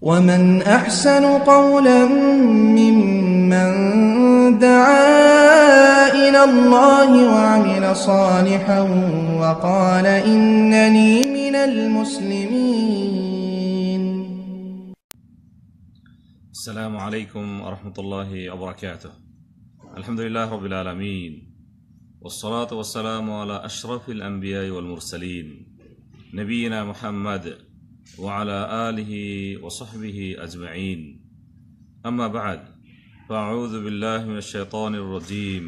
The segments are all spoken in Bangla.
ومن أحسن قولا ممن دعا إلى الله وعمل صالحا وقال إنني من المسلمين السلام عليكم ورحمة الله وبركاته الحمد لله رب العالمين والصلاة والسلام على أشرف الأنبياء والمرسلين نبينا محمد وعلى آله وصحبه أجمعين أما بعد فأعوذ بالله من الشيطان الرجيم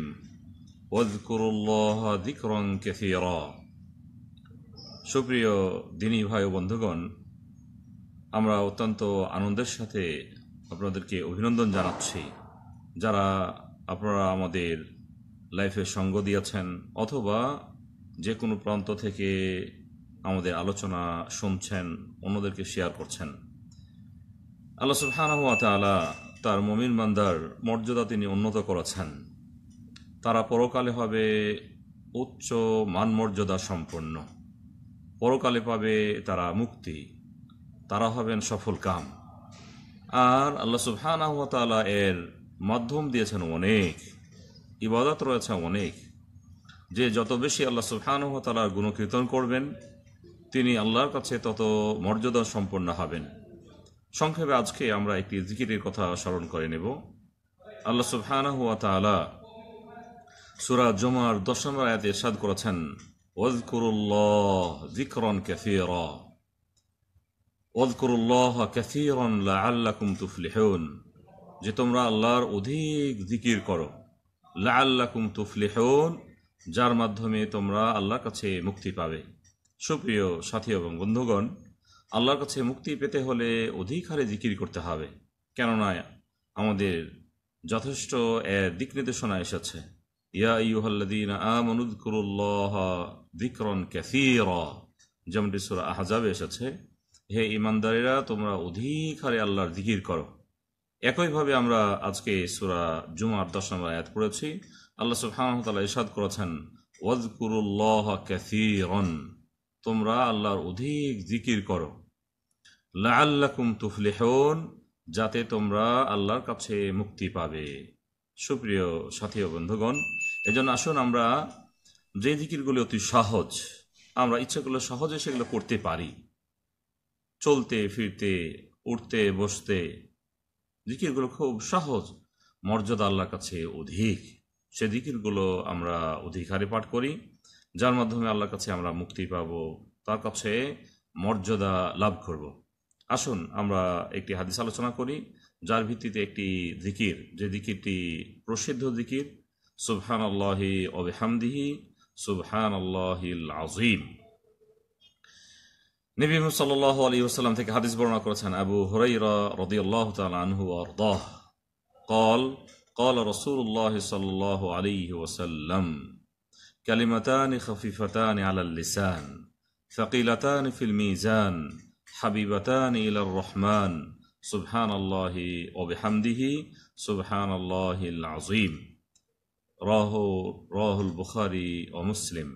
واذكروا الله ذكرا كثيرا সুপ্রিয় দিনী ভাই ও বন্ধুগণ আমরা অত্যন্ত আনন্দের সাথে আপনাদেরকে অভিনন্দন জানাচ্ছি যারা আপনারা আমাদের লাইফে সঙ্গ দিয়েছেন অথবা যে কোনো প্রান্ত থেকে আমাদের আলোচনা শুনছেন অন্যদেরকে শেয়ার করছেন আল্লাহ সুবহান আলা তার মমিন মান্দার মর্যাদা তিনি উন্নত করেছেন তারা পরকালে হবে উচ্চ মানমর্যাদা সম্পন্ন পরকালে পাবে তারা মুক্তি তারা হবেন সফল কাম আর আল্লাহ সুবহান আহতালা এর মাধ্যম দিয়েছেন অনেক ইবাদত রয়েছে অনেক যে যত বেশি আল্লাহ সুবহান গুণকীর্তন করবেন তিনি আল্লাহর কাছে তত মর্যাদা সম্পন্ন হবেন সংক্ষেপে আজকে আমরা একটি জিকিরের কথা স্মরণ করে নেব আল্লাহ সুবহানাহু ওয়া তাআলা সূরা জুমার 10 নম্বর আয়াতে করেছেন যে তোমরা আল্লাহর অধিক জিকির করো লাআল্লাকুম তুফলিহুন যার মাধ্যমে তোমরা আল্লাহর কাছে মুক্তি পাবে সুপ্রিয় সাথী এবং বন্ধুগণ আল্লাহর কাছে মুক্তি পেতে হলে অধিক হারে জিকির করতে হবে কেননা আমাদের যথেষ্ট দিক নির্দেশনা এসেছে ইয়া ইউহল্লাদিন আমনুদ কুরুল্লাহ দিকরন ক্যাসির যেমনটি সুরা আহজাবে এসেছে হে ইমানদারেরা তোমরা অধিক হারে আল্লাহর জিকির করো একইভাবে আমরা আজকে সুরা জুমার দশ নম্বর আয়াত পড়েছি আল্লাহ সুবহানাহু ওয়া তাআলা করেছেন ওয়াজকুরুল্লাহ ক্যাসিরন তোমরা আল্লাহর অধিক জিকির করো লা আল্লাকুম যাতে তোমরা আল্লাহর কাছে মুক্তি পাবে সুপ্রিয় সাথী ও বন্ধুগণ এজন্য আসুন আমরা যে জিকিরগুলি অতি সহজ আমরা ইচ্ছে করলে সহজে সেগুলো করতে পারি চলতে ফিরতে উঠতে বসতে জিকিরগুলো খুব সহজ মর্যাদা আল্লাহর কাছে অধিক সে জিকিরগুলো আমরা অধিকারে পাঠ করি যার মাধ্যমে আল্লাহর কাছে আমরা মুক্তি পাব তার কাছে মর্যাদা লাভ করব। আসুন আমরা একটি হাদিস আলোচনা করি যার ভিত্তিতে একটি জিকির যে দিকিরটি প্রসিদ্ধ জিকির সুবহান আল্লাহি অবহামদিহি সুবহান আল্লাহিল আজিম নবী সাল্লাহ আলী ওসাল্লাম থেকে হাদিস বর্ণনা করেছেন আবু হরাইরা রদিয়াল্লাহ তালহু দহ কল কল রসুল্লাহ সাল্লাহ আলী ওসাল্লাম কালিমাতানি খফিফতানি আলাল লিসান সাকিলাতানি ফিল মিজান হাবিবাতানি ইলার রহমান সুবহান আল্লাহি ওবেহামদিহি সুবহান আল্লাহিল আজিম রাহ রাহুল বুখারি মুসলিম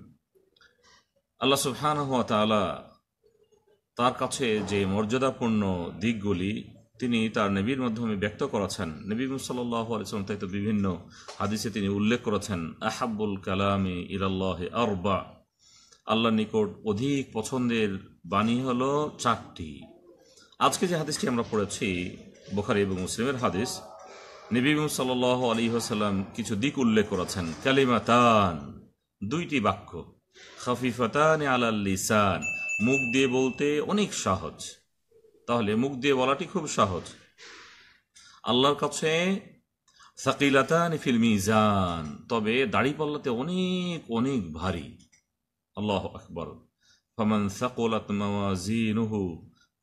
আল্লাহ সুবহান তাআলা তার কাছে যে মর্যাদাপূর্ণ দিকগুলি তিনি তার নবীর মাধ্যমে ব্যক্ত করেছেন নবী সাল্লাহ তাই তো বিভিন্ন হাদিসে তিনি উল্লেখ করেছেন আহাবুল কালাম ইরাল্লাহ আরবা আল্লাহ নিকট অধিক পছন্দের বাণী হলো চারটি আজকে যে হাদিসটি আমরা পড়েছি বোখারি এবং মুসলিমের হাদিস নবী সাল আলী হাসাল্লাম কিছু দিক উল্লেখ করেছেন কালিমাতান দুইটি বাক্য খাফিফাতান আলাল লিসান মুখ দিয়ে বলতে অনেক সহজ তাহলে মুখ দিয়ে বলাটি খুব সহজ আল্লাহর কাছে সাকিলাতান ফিল মিজান তবে দাড়ি পাল্লাতে অনেক অনেক ভারী আল্লাহ আকবর ফমান সাকোলাত মাওয়াজিনুহু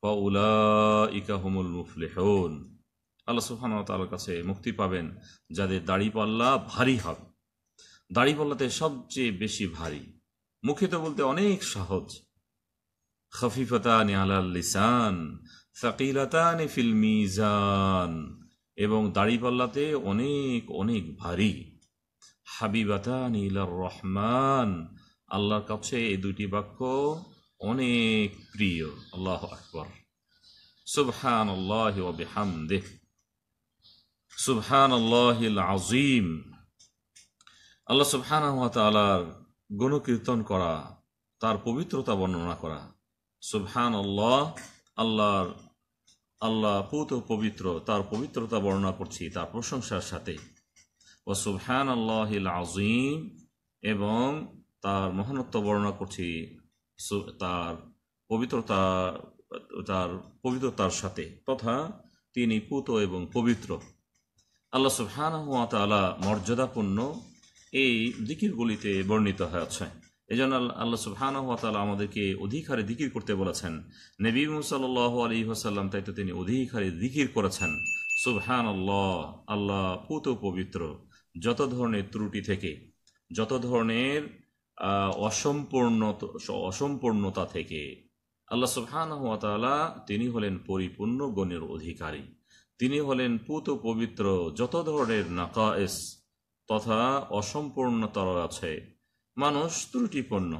ফাউলাইকা হুমুল মুফলিহুন আল্লাহ সুবহানাহু ওয়া তাআলার কাছে মুক্তি পাবেন যাদের দাড়ি পাল্লা ভারী হবে দাড়ি পাল্লাতে সবচেয়ে বেশি ভারী মুখে তো বলতে অনেক সহজ খফিফতানি আলাল লিসান সাকিলাতানি ফিল মিজান এবং দাড়িপাল্লাতে অনেক অনেক ভারী হাবিবাতানি ইলার রহমান আল্লাহর কাছে এই দুটি বাক্য অনেক প্রিয় আল্লাহ আকবর সুবহান আল্লাহ বেহাম দেহ সুবহান আল্লাহ আজিম আল্লাহ সুবহান তালার গুণকীর্তন করা তার পবিত্রতা বর্ণনা করা সুবহান আল্লাহ আল্লাহর আল্লাহ পুত পবিত্র তার পবিত্রতা বর্ণনা করছি তার প্রশংসার সাথে ও সুবহান আল্লাহ আজিম এবং তার মহানত্ব বর্ণনা করছি তার পবিত্রতা তার পবিত্রতার সাথে তথা তিনি পুত এবং পবিত্র আল্লাহ সুবহান হাত আল্লাহ মর্যাদাপূর্ণ এই দিকিরগুলিতে বর্ণিত হয়েছে এই জন্য আল্লাহ সুহান তালা আমাদেরকে অধিকারে দিকির করতে বলেছেন নবী মুসাল আলী হাসাল্লাম তাই তো তিনি অধিকারে দিকির করেছেন সুহান আল্লাহ আল্লাহ পুত পবিত্র যত ধরনের ত্রুটি থেকে যত ধরনের অসম্পূর্ণ অসম্পূর্ণতা থেকে আল্লাহ সুহান তিনি হলেন পরিপূর্ণ গণের অধিকারী তিনি হলেন পুত পবিত্র যত ধরনের নাকায়েস তথা অসম্পূর্ণতা আছে মানুষ ত্রুটিপূর্ণ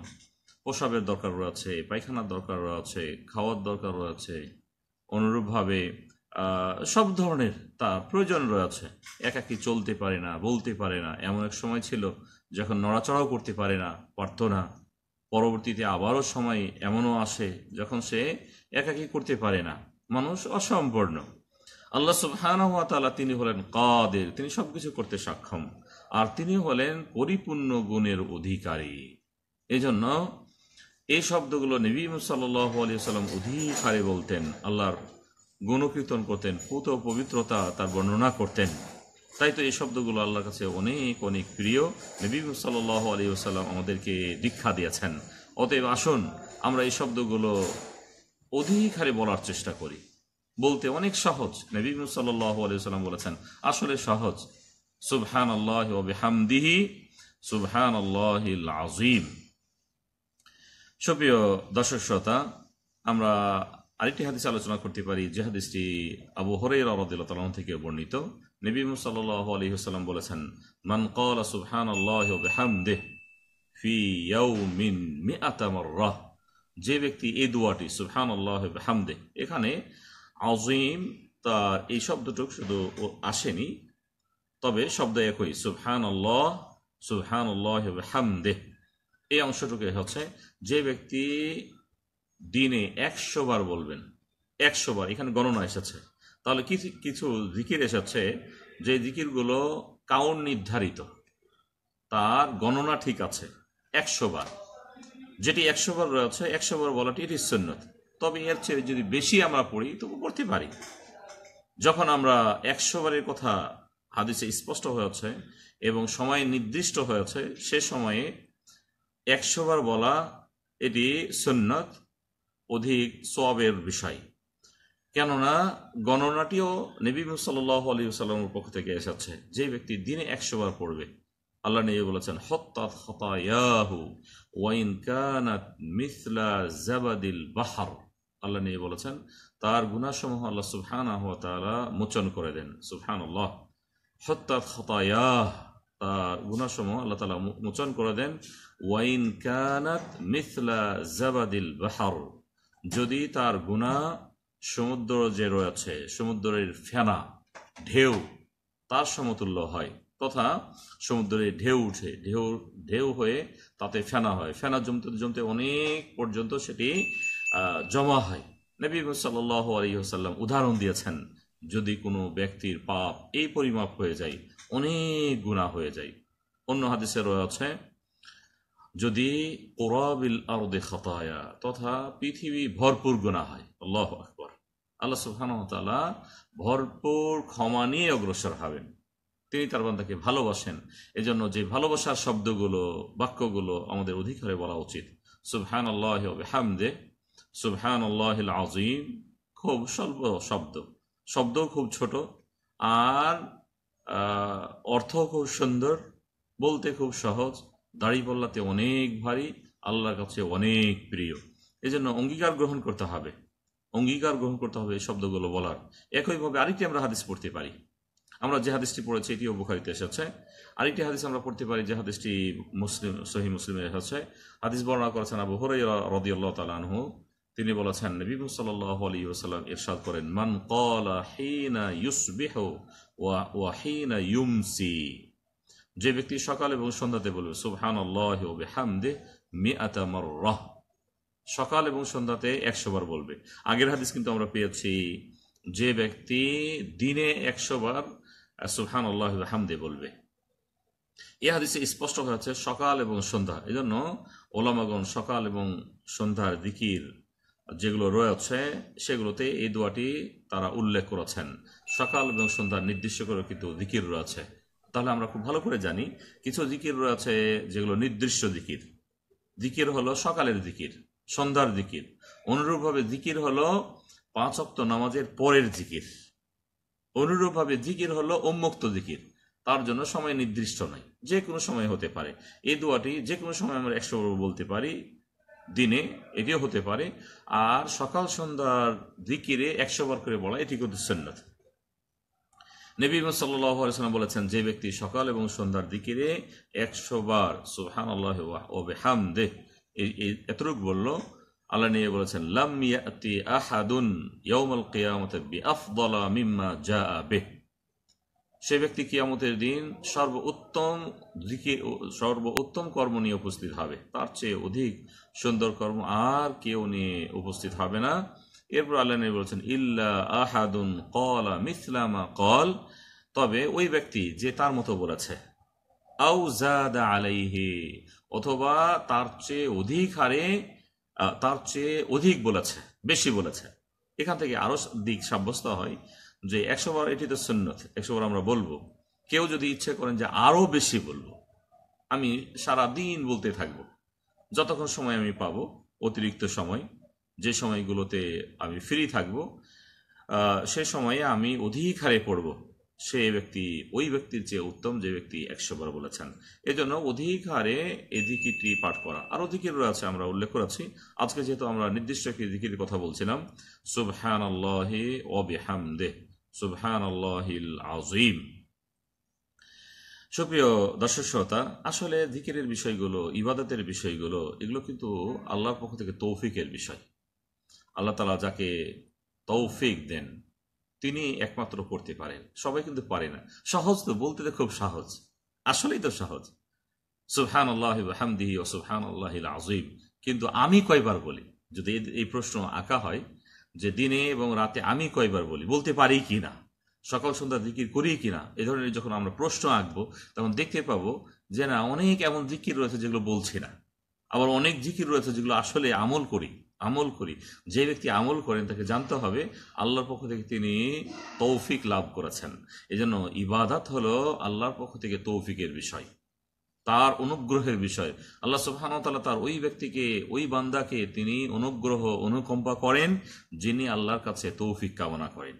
পোশাকের দরকার রয়েছে পায়খানার দরকার রয়েছে খাওয়ার দরকার রয়েছে অনুরূপভাবে সব ধরনের তার প্রয়োজন রয়েছে একাকি চলতে পারে না বলতে পারে না এমন এক সময় ছিল যখন নড়াচড়াও করতে পারে না পারত না পরবর্তীতে আবারও সময় এমনও আসে যখন সে একাকি করতে পারে না মানুষ অসম্পূর্ণ আল্লাহ সুবহান তিনি হলেন কাদের তিনি সবকিছু করতে সক্ষম আর তিনি হলেন পরিপূর্ণ গুণের অধিকারী এজন্য এই শব্দগুলো নবীম সাল্লাম অধিকারে বলতেন আল্লাহর গুণকীর্তন করতেন পুত পবিত্রতা তার বর্ণনা করতেন তাই তো এই শব্দগুলো আল্লাহর কাছে অনেক অনেক প্রিয় নবীম সাল্লাহ আলী আসাল্লাম আমাদেরকে দীক্ষা দিয়েছেন অতএব আসুন আমরা এই শব্দগুলো অধিক হারে বলার চেষ্টা করি বলতে অনেক সহজ নবীম সাল্লাহ আলী সাল্লাম বলেছেন আসলে সহজ সুবহান আল্লাহ বিহামদিহি সুবহান আল্লাহ আজিম সপ্রিয় দর্শক শ্রোতা আমরা আরেকটি হাদিস আলোচনা করতে পারি যে হাদিসটি আবু হরের আলাদুল্লাহ থেকে বর্ণিত নবী সাল্লাহ আলী হাসাল্লাম বলেছেন মান কল সুবহান আল্লাহ বেহামদেহ ফি ইয়াউমিন মিআতামাররাহ যে ব্যক্তি এই দুয়াটি সুবহান আল্লাহ হামদে এখানে আজিম তার এই শব্দটুক শুধু আসেনি তবে শব্দ একই সুহান আল্লাহ এই অংশটুকু হচ্ছে যে ব্যক্তি দিনে একশো বার বলবেন একশো বার এখানে গণনা এসেছে তাহলে কিছু কিছু জিকির এসেছে যে জিকিরগুলো কাউন নির্ধারিত তার গণনা ঠিক আছে একশো বার যেটি একশো বার রয়েছে একশো বার বলাটি এটি সন্ন্যত তবে এর চেয়ে যদি বেশি আমরা পড়ি তবু পড়তে পারি যখন আমরা একশো বারের কথা হাদিসে স্পষ্ট হয়েছে এবং সময় নির্দিষ্ট হয়েছে সে সময়ে একশোবার বলা এটি সন্ন্যত অধিক সোয়াবের বিষয় কেননা গণনাটিও নবী সাল্লাহ আলী সাল্লামের পক্ষ থেকে এসেছে যে ব্যক্তি দিনে একশোবার পড়বে আল্লাহ নবী বলেছেন হত্তাত হতায়াহু ওয়াইন কানাত মিথলা জাবাদিল বাহার আল্লাহ নবী বলেছেন তার গুণাসমূহ আল্লাহ সুবহানাহ তাআলা মোচন করে দেন আল্লাহ হত্যাত খতায়া তার গুণাসম আল্লাহ তালা মোচন করে দেন ওয়াইন কানাত মিথলা জাবাদিল বাহার যদি তার গুণা সমুদ্র যে রয়েছে সমুদ্রের ফেনা ঢেউ তার সমতুল্য হয় তথা সমুদ্রে ঢেউ উঠে ঢেউ ঢেউ হয়ে তাতে ফেনা হয় ফেনা জমতে জমতে অনেক পর্যন্ত সেটি জমা হয় নবী সাল্লাহ আলী সাল্লাম উদাহরণ দিয়েছেন যদি কোনো ব্যক্তির পাপ এই পরিমাপ হয়ে যায় অনেক গুণা হয়ে যায় অন্য হাদিসে রয়েছে যদি ওরাবিল আরদে খতায়া তথা পৃথিবী ভরপুর গুণা হয় আল্লাহ আকবর আল্লাহ সুবহানতালা ভরপুর ক্ষমা নিয়ে অগ্রসর হবেন তিনি তার বান্ধাকে ভালোবাসেন এজন্য যে ভালোবাসার শব্দগুলো বাক্যগুলো আমাদের অধিকারে বলা উচিত সুবহান আল্লাহ হামদে সুবহান আল্লাহ আজিম খুব স্বল্প শব্দ শব্দও খুব ছোট আর অর্থ খুব সুন্দর বলতে খুব সহজ দাড়ি পল্লাতে অনেক ভারী আল্লাহর কাছে অনেক প্রিয় এই জন্য অঙ্গীকার গ্রহণ করতে হবে অঙ্গীকার গ্রহণ করতে হবে এই শব্দগুলো বলার একইভাবে আরেকটি আমরা হাদিস পড়তে পারি আমরা যে হাদিসটি পড়েছি এটিও বুখারিতে এসেছে আরেকটি হাদিস আমরা পড়তে পারি যে হাদিসটি মুসলিম সহি মুসলিমের এসেছে হাদিস বর্ণনা করেছেন আবু হরাই রদিয়াল্লাহ তালানহু তিনি বলেছেন নবী সাল্লাহ ইরশাদ করেন মান কলা ওয়া ইউমসি যে ব্যক্তি সকাল এবং সন্ধ্যাতে বলবে সুবহান রহ সকাল এবং সন্ধ্যাতে একশোবার বলবে আগের হাদিস কিন্তু আমরা পেয়েছি যে ব্যক্তি দিনে একশোবার সুহান আল্লাহ হামদে বলবে এ হাদিসে স্পষ্ট হয়ে সকাল এবং সন্ধ্যা এই জন্য ওলামাগন সকাল এবং সন্ধ্যার দিকির যেগুলো রয়েছে সেগুলোতে এই দোয়াটি তারা উল্লেখ করেছেন সকাল এবং সন্ধ্যা নির্দিষ্ট করে কিন্তু জিকির রয়েছে তাহলে আমরা খুব ভালো করে জানি কিছু জিকির রয়েছে যেগুলো নির্দিষ্ট জিকির জিকির হলো সকালের জিকির সন্ধ্যার জিকির অনুরূপভাবে জিকির হলো পাঁচ অক্ত নামাজের পরের জিকির অনুরূপভাবে জিকির হলো উন্মুক্ত জিকির তার জন্য সময় নির্দিষ্ট নয় যে কোনো সময় হতে পারে এই দোয়াটি যে কোনো সময় আমরা একশো বলতে পারি দিনে এটিও হতে পারে আর সকাল সন্ধ্যার দিকিরে একশো বার করে বলা এটি কিন্তু সন্ন্যত নবী সাল্লাম বলেছেন যে ব্যক্তি সকাল এবং সন্ধ্যার দিকিরে একশো বার সোহান আল্লাহ ও বেহাম দে এতটুক বলল আল্লাহ নিয়ে বলেছেন লাম্মিয়া আহাদুন ইয়ৌমল কেয়ামত বি আফদাল মিম্মা জা বেহ সে ব্যক্তি কিয়ামতের দিন সর্বোত্তম দিকে সর্বোত্তম কর্ম নিয়ে উপস্থিত হবে তার চেয়ে অধিক সুন্দর কর্ম আর কেউ নিয়ে উপস্থিত হবে না এরপর আল্লাহ নবী বলছেন ইল্লা আহাদুন কল মিসলামা কল তবে ওই ব্যক্তি যে তার মতো বলেছে আউজাদা আলাইহে অথবা তার চেয়ে অধিক হারে তার চেয়ে অধিক বলেছে বেশি বলেছে এখান থেকে আরও দিক সাব্যস্ত হয় যে একশো বার এটি তো সন্ন্যত একশো বার আমরা বলবো কেউ যদি ইচ্ছে করেন যে আরও বেশি বলবো আমি সারা দিন বলতে থাকবো যতক্ষণ সময় আমি পাব অতিরিক্ত সময় যে সময়গুলোতে আমি ফ্রি থাকব সে সময়ে আমি অধিক হারে পড়ব সে ব্যক্তি ওই ব্যক্তির চেয়ে উত্তম যে ব্যক্তি একশো বার বলেছেন এজন্য অধিক হারে এ পাঠ করা আরও দিকির আছে আমরা উল্লেখ করেছি আজকে যেহেতু আমরা নির্দিষ্ট একটি দিকির কথা বলছিলাম সুবহান আল্লাহ দেহ আজিম সুপ্রিয় দর্শক শ্রোতা আসলে জিকিরের বিষয়গুলো ইবাদতের বিষয়গুলো এগুলো কিন্তু আল্লাহর পক্ষ থেকে তৌফিকের বিষয় আল্লাহ তালা যাকে তৌফিক দেন তিনি একমাত্র করতে পারেন সবাই কিন্তু পারে না সহজ তো বলতে তো খুব সহজ আসলেই তো সহজ সুবহান আল্লাহ হামদিহি ও সুবহান আল্লাহ আজিম কিন্তু আমি কয়বার বলি যদি এই প্রশ্ন আঁকা হয় যে দিনে এবং রাতে আমি কয়বার বলি বলতে পারি কি না সকাল সন্ধ্যা জিকির করি কি না এ ধরনের যখন আমরা প্রশ্ন আঁকবো তখন দেখতে পাবো যে না অনেক এমন জিকির রয়েছে যেগুলো বলছি না আবার অনেক জিকির রয়েছে যেগুলো আসলে আমল করি আমল করি যে ব্যক্তি আমল করেন তাকে জানতে হবে আল্লাহর পক্ষ থেকে তিনি তৌফিক লাভ করেছেন এজন্য ইবাদাত হলো আল্লাহর পক্ষ থেকে তৌফিকের বিষয় তার অনুগ্রহের বিষয় আল্লাহ তালা তার ওই ব্যক্তিকে ওই বান্দাকে তিনি অনুগ্রহ অনুকম্পা করেন যিনি আল্লাহর কাছে তৌফিক কামনা করেন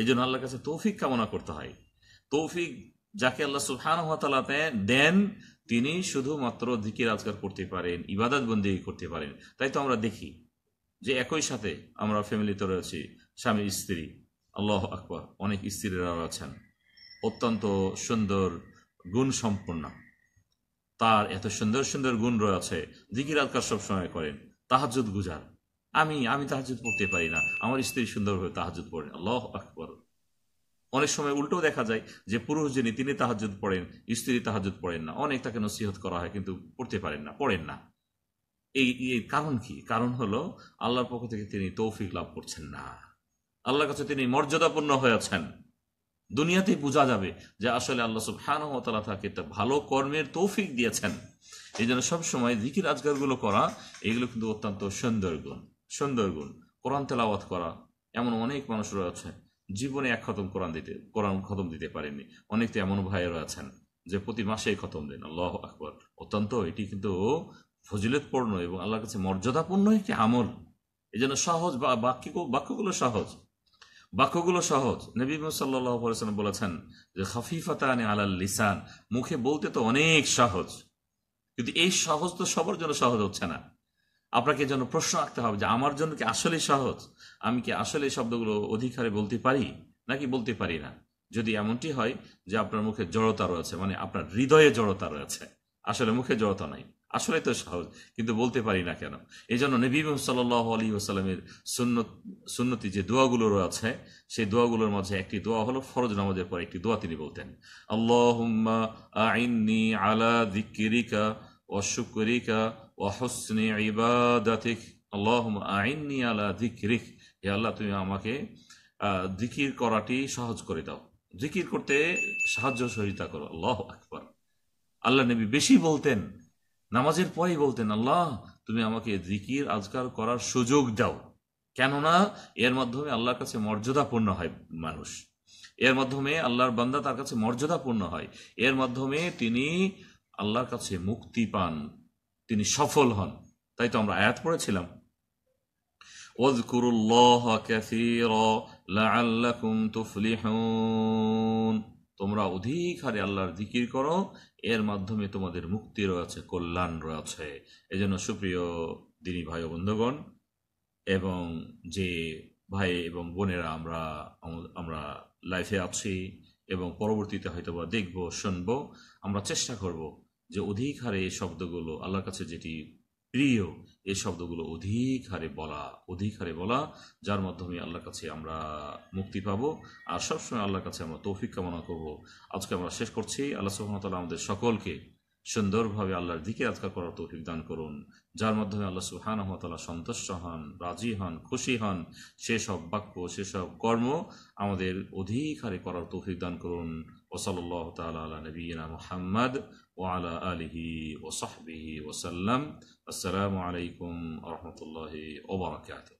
এই জন্য আল্লাহর কাছে তৌফিক কামনা করতে হয় তৌফিক যাকে আল্লাহ সুবহানতালা দেন তিনি শুধুমাত্র ধিকির আজকার করতে পারেন ইবাদত বন্দী করতে পারেন তাই তো আমরা দেখি যে একই সাথে আমরা ফ্যামিলিতে রয়েছি স্বামী স্ত্রী আল্লাহ আকবর অনেক স্ত্রীরা আছেন অত্যন্ত সুন্দর গুণ সম্পন্ন তার এত সুন্দর সুন্দর গুণ রয়েছে দিকির আলকার সবসময় করেন তাহাজুদ গুজার আমি আমি তাহাজুদ পড়তে পারি না আমার স্ত্রী সুন্দরভাবে তাহাজুদ পড়েন আল্লাহ আকবর অনেক সময় উল্টো দেখা যায় যে পুরুষ যিনি তিনি তাহাজুদ পড়েন স্ত্রী তাহাজুদ পড়েন না অনেক তাকে নসিহত করা হয় কিন্তু পড়তে পারেন না পড়েন না এই এই কারণ কি কারণ হলো আল্লাহর পক্ষ থেকে তিনি তৌফিক লাভ করছেন না আল্লাহর কাছে তিনি মর্যাদাপূর্ণ হয়েছেন দুনিয়াতেই বোঝা যাবে যে আসলে আল্লাহ সব সুবহানতালা থাকে একটা ভালো কর্মের তৌফিক দিয়েছেন এই জন্য সবসময় জিকির আজগারগুলো করা এগুলো কিন্তু অত্যন্ত সুন্দর গুণ সুন্দর গুণ কোরআন তেলাওয়াত করা এমন অনেক মানুষ রয়েছে জীবনে এক খতম কোরআন দিতে কোরআন খতম দিতে পারেনি অনেক তো এমন ভাই রয়েছেন যে প্রতি মাসেই খতম দেন আল্লাহ আকবর অত্যন্ত এটি কিন্তু ফজিলতপূর্ণ এবং আল্লাহর কাছে মর্যাদাপূর্ণ একটি আমল এই জন্য সহজ বা বাক্য বাক্যগুলো সহজ বাক্যগুলো সহজ নবী সাল্লাহ বলেছেন যে খফিফতানি আলাল লিসান মুখে বলতে তো অনেক সহজ কিন্তু এই সহজ তো সবার জন্য সহজ হচ্ছে না আপনাকে যেন প্রশ্ন রাখতে হবে যে আমার জন্য কি আসলে সহজ আমি কি আসলে শব্দগুলো অধিকারে বলতে পারি নাকি বলতে পারি না যদি এমনটি হয় যে আপনার মুখে জড়তা রয়েছে মানে আপনার হৃদয়ে জড়তা রয়েছে আসলে মুখে জড়তা নাই আসলে তো সহজ কিন্তু বলতে পারি না কেন এই জন্য নবীব সাল্লাহ আলী ওসালামের সুন্ন সুন্নতি যে দোয়াগুলো রয়েছে সেই দোয়াগুলোর মাঝে একটি দোয়া হলো ফরজ নামাজের পর একটি দোয়া তিনি বলতেন আল্লাহ আইনি আলা দিকিরিকা অশুকরিকা অহসনি ইবাদাতিক আল্লাহ আইনি আলা দিকিরিক হে আল্লাহ তুমি আমাকে দিকির করাটি সহজ করে দাও জিকির করতে সাহায্য সহযোগিতা করো আল্লাহ আকবর আল্লাহ নবী বেশি বলতেন নামাজের পরেই বলতেন আল্লাহ তুমি আমাকে জিকির আজকার করার সুযোগ দাও কেননা এর মাধ্যমে আল্লাহর কাছে মর্যাদাপূর্ণ হয় মানুষ এর মাধ্যমে আল্লাহর বান্দা তার কাছে মর্যাদাপূর্ণ হয় এর মাধ্যমে তিনি আল্লাহর কাছে মুক্তি পান তিনি সফল হন তাই তো আমরা আয়াত পড়েছিলাম ওজকুরুল্লাহ কাসীরা লাআল্লাকুম তুফলিহুন তোমরা অধিক হারে আল্লাহর জিকির করো এর মাধ্যমে তোমাদের মুক্তি রয়েছে কল্যাণ রয়েছে এজন্য সুপ্রিয় দিনী ভাই ও বন্ধুগণ এবং যে ভাই এবং বোনেরা আমরা আমরা লাইফে আছি এবং পরবর্তীতে হয়তো বা দেখবো শুনবো আমরা চেষ্টা করব যে অধিক হারে এই শব্দগুলো আল্লাহর কাছে যেটি প্রিয় এই শব্দগুলো অধিক হারে বলা অধিক হারে বলা যার মাধ্যমে আল্লাহর কাছে আমরা মুক্তি পাব আর সবসময় আল্লাহর কাছে আমরা তৌফিক কামনা করব আজকে আমরা শেষ করছি আল্লাহ সুহামতাল্লাহ আমাদের সকলকে সুন্দরভাবে আল্লাহর দিকে আজকাল করার তৌফিক দান করুন যার মাধ্যমে আল্লাহ সুহান আহমতাল্লাহ সন্তুষ্ট হন রাজি হন খুশি হন সেসব বাক্য সেসব কর্ম আমাদের অধিক হারে করার তৌফিক দান করুন ওসল্লাহ তালা আল্লাহ নবীনা মোহাম্মদ وعلى آله وصحبه وسلم السلام عليكم ورحمة الله وبركاته